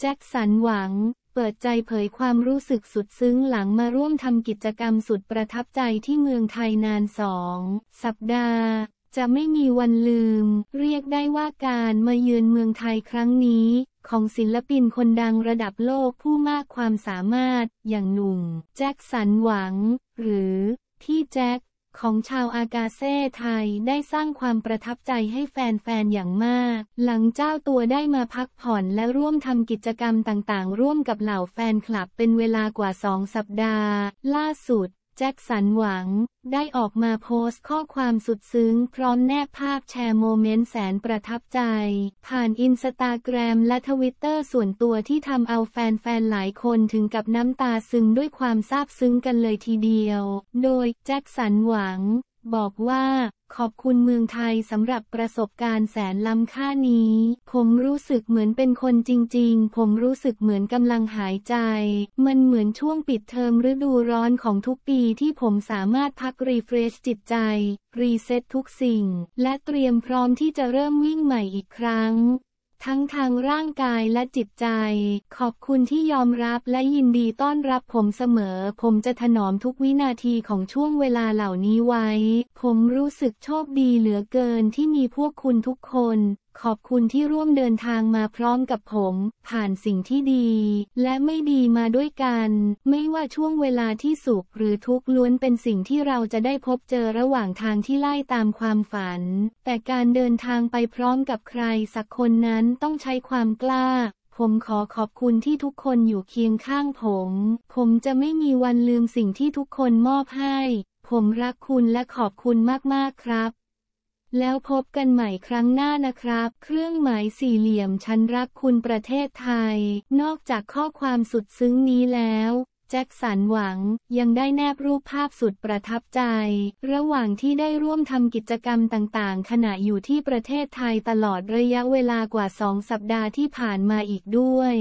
แจ็คสันหวัง เปิดใจเผยความรู้สึกสุดซึ้งหลังมาร่วมทำกิจกรรมสุดประทับใจที่เมืองไทยนานสอง สัปดาห์ จะไม่มีวันลืม เรียกได้ว่าการมาเยือนเมืองไทยครั้งนี้ ของศิลปินคนดังระดับโลกผู้มากความสามารถอย่างหนุ่มแจ็คสันหวัง หรือพี่แจ็คของชาวอากาเซ่ไทยได้สร้างความประทับใจให้แฟนๆ อย่างมาก หลังเจ้าตัวได้มาพักผ่อนและร่วมทำกิจกรรมต่างๆ ร่วมกับเหล่าแฟนคลับเป็นเวลากว่า 2 สัปดาห์ล่าสุดแจ็คสันหวัง ได้ออกมาโพสต์ข้อความสุดซึ้งพร้อมแนบภาพแชร์โมเมนต์แสนประทับใจ ผ่านอินสตาแกรมและทวิตเตอร์ส่วนตัวที่ทำเอาแฟนๆหลายคนถึงกับน้ำตาซึมด้วยความซาบซึ้งกันเลยทีเดียว โดย แจ็คสันหวัง บอกว่าขอบคุณเมืองไทยสำหรับประสบการณ์แสนล้ำค่านี้ ผมรู้สึกเหมือนเป็นคนจริงๆ ผมรู้สึกเหมือนกำลังหายใจ มันเหมือนช่วงปิดเทอมฤดูร้อนของทุกปีที่ผมสามารถพักรีเฟรชจิตใจ รีเซ็ตทุกสิ่ง และเตรียมพร้อมที่จะเริ่มวิ่งใหม่อีกครั้งทั้งทางร่างกายและจิตใจ ขอบคุณที่ยอมรับและยินดีต้อนรับผมเสมอ ผมจะถนอมทุกวินาทีของช่วงเวลาเหล่านี้ไว้ ผมรู้สึกโชคดีเหลือเกินที่มีพวกคุณทุกคนขอบคุณที่ร่วมเดินทางมาพร้อมกับผม ผ่านสิ่งที่ดี และไม่ดีมาด้วยกัน ไม่ว่าช่วงเวลาที่สุขหรือทุกข์ล้วนเป็นสิ่งที่เราจะได้พบเจอระหว่างทางที่ไล่ตามความฝัน แต่การเดินทางไปพร้อมกับใครสักคนนั้นต้องใช้ความกล้า ผมขอขอบคุณที่ทุกคนอยู่เคียงข้างผม ผมจะไม่มีวันลืมสิ่งที่ทุกคนมอบให้ ผมรักคุณและขอบคุณมากๆครับแล้วพบกันใหม่ครั้งหน้านะครับ เครื่องหมายสี่เหลี่ยมฉันรักคุณประเทศไทย นอกจากข้อความสุดซึ้งนี้แล้ว แจ็คสันหวังยังได้แนบรูปภาพสุดประทับใจ ระหว่างที่ได้ร่วมทำกิจกรรมต่างๆ ขณะอยู่ที่ประเทศไทยตลอดระยะเวลากว่าสองสัปดาห์ที่ผ่านมาอีกด้วย